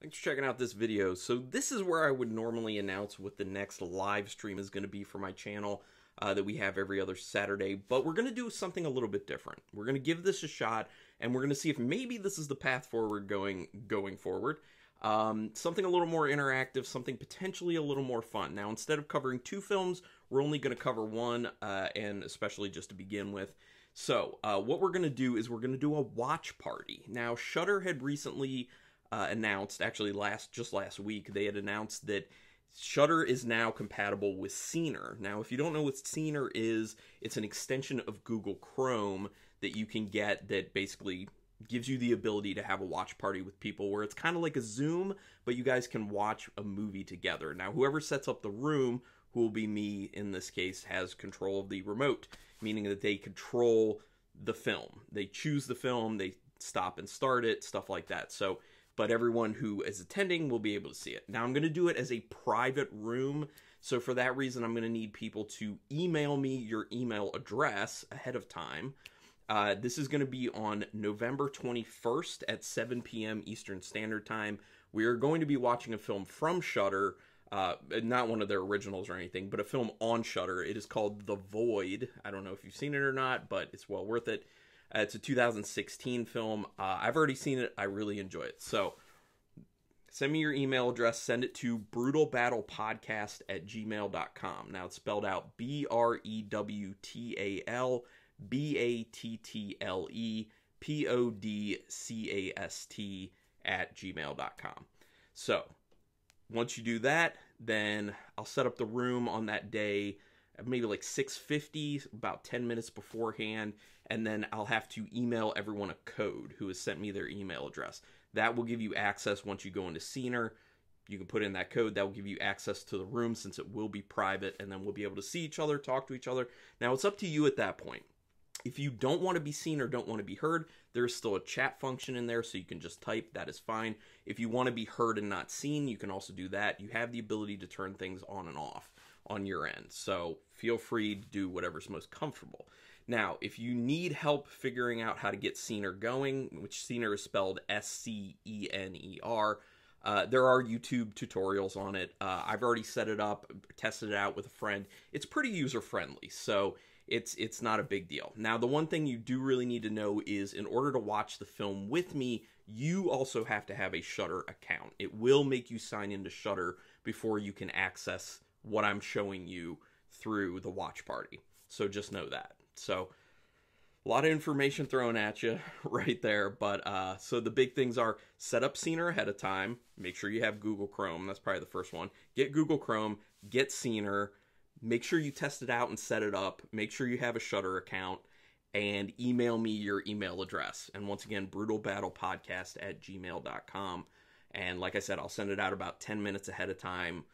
Thanks for checking out this video. So this is where I would normally announce what the next live stream is going to be for my channel uh, that we have every other Saturday, but we're going to do something a little bit different. We're going to give this a shot, and we're going to see if maybe this is the path forward going going forward. Um, something a little more interactive, something potentially a little more fun. Now, instead of covering two films, we're only going to cover one, uh, and especially just to begin with. So, uh, what we're going to do is we're going to do a watch party. Now, Shutter had recently uh, announced actually last just last week they had announced that Shutter is now compatible with Scener. Now, if you don't know what Scener is, it's an extension of Google Chrome that you can get that basically gives you the ability to have a watch party with people where it's kind of like a Zoom, but you guys can watch a movie together. Now, whoever sets up the room, who will be me in this case, has control of the remote, meaning that they control the film. They choose the film, they stop and start it, stuff like that. So but everyone who is attending will be able to see it. Now I'm going to do it as a private room. So for that reason, I'm going to need people to email me your email address ahead of time. Uh, this is going to be on November 21st at 7 p.m. Eastern Standard Time. We are going to be watching a film from Shutter, uh, not one of their originals or anything, but a film on Shutter. It is called The Void. I don't know if you've seen it or not, but it's well worth it. Uh, it's a 2016 film. Uh, I've already seen it. I really enjoy it. So send me your email address. Send it to brutalbattlepodcast at gmail.com. Now it's spelled out B R E W T A L B A T T L E P O D C A S T at gmail.com. So once you do that, then I'll set up the room on that day maybe like 6.50 about 10 minutes beforehand and then I'll have to email everyone a code who has sent me their email address. That will give you access once you go into Scener. You can put in that code. That will give you access to the room since it will be private, and then we'll be able to see each other, talk to each other. Now it's up to you at that point. If you don't want to be seen or don't want to be heard, there's still a chat function in there, so you can just type. That is fine. If you want to be heard and not seen, you can also do that. You have the ability to turn things on and off on your end, so feel free to do whatever's most comfortable. Now, if you need help figuring out how to get Scener going, which Scener is spelled S C E N E R, uh, there are YouTube tutorials on it. Uh, I've already set it up, tested it out with a friend. It's pretty user friendly, so it's it's not a big deal. Now, the one thing you do really need to know is in order to watch the film with me, you also have to have a Shutter account. It will make you sign into Shutter before you can access what I'm showing you through the watch party. So just know that. So a lot of information thrown at you right there. But uh, so the big things are set up Scener ahead of time. Make sure you have Google Chrome. That's probably the first one. Get Google Chrome, get Scener. Make sure you test it out and set it up. Make sure you have a Shutter account and email me your email address. And once again, brutalbattlepodcast at gmail.com. And like I said, I'll send it out about 10 minutes ahead of time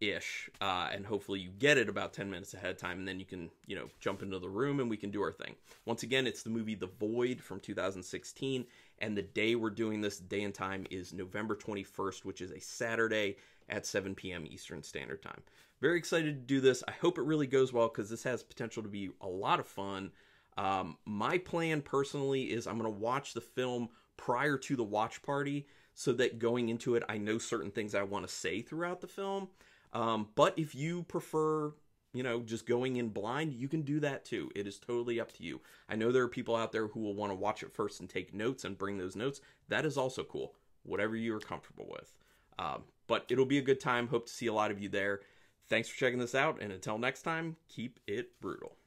ish uh, and hopefully you get it about 10 minutes ahead of time and then you can you know jump into the room and we can do our thing once again it's the movie the void from 2016 and the day we're doing this day and time is november 21st which is a saturday at 7 p.m eastern standard time very excited to do this i hope it really goes well because this has potential to be a lot of fun um, my plan personally is i'm going to watch the film prior to the watch party so that going into it i know certain things i want to say throughout the film um, but if you prefer, you know, just going in blind, you can do that too. It is totally up to you. I know there are people out there who will want to watch it first and take notes and bring those notes. That is also cool. Whatever you are comfortable with. Um, but it'll be a good time. Hope to see a lot of you there. Thanks for checking this out. And until next time, keep it brutal.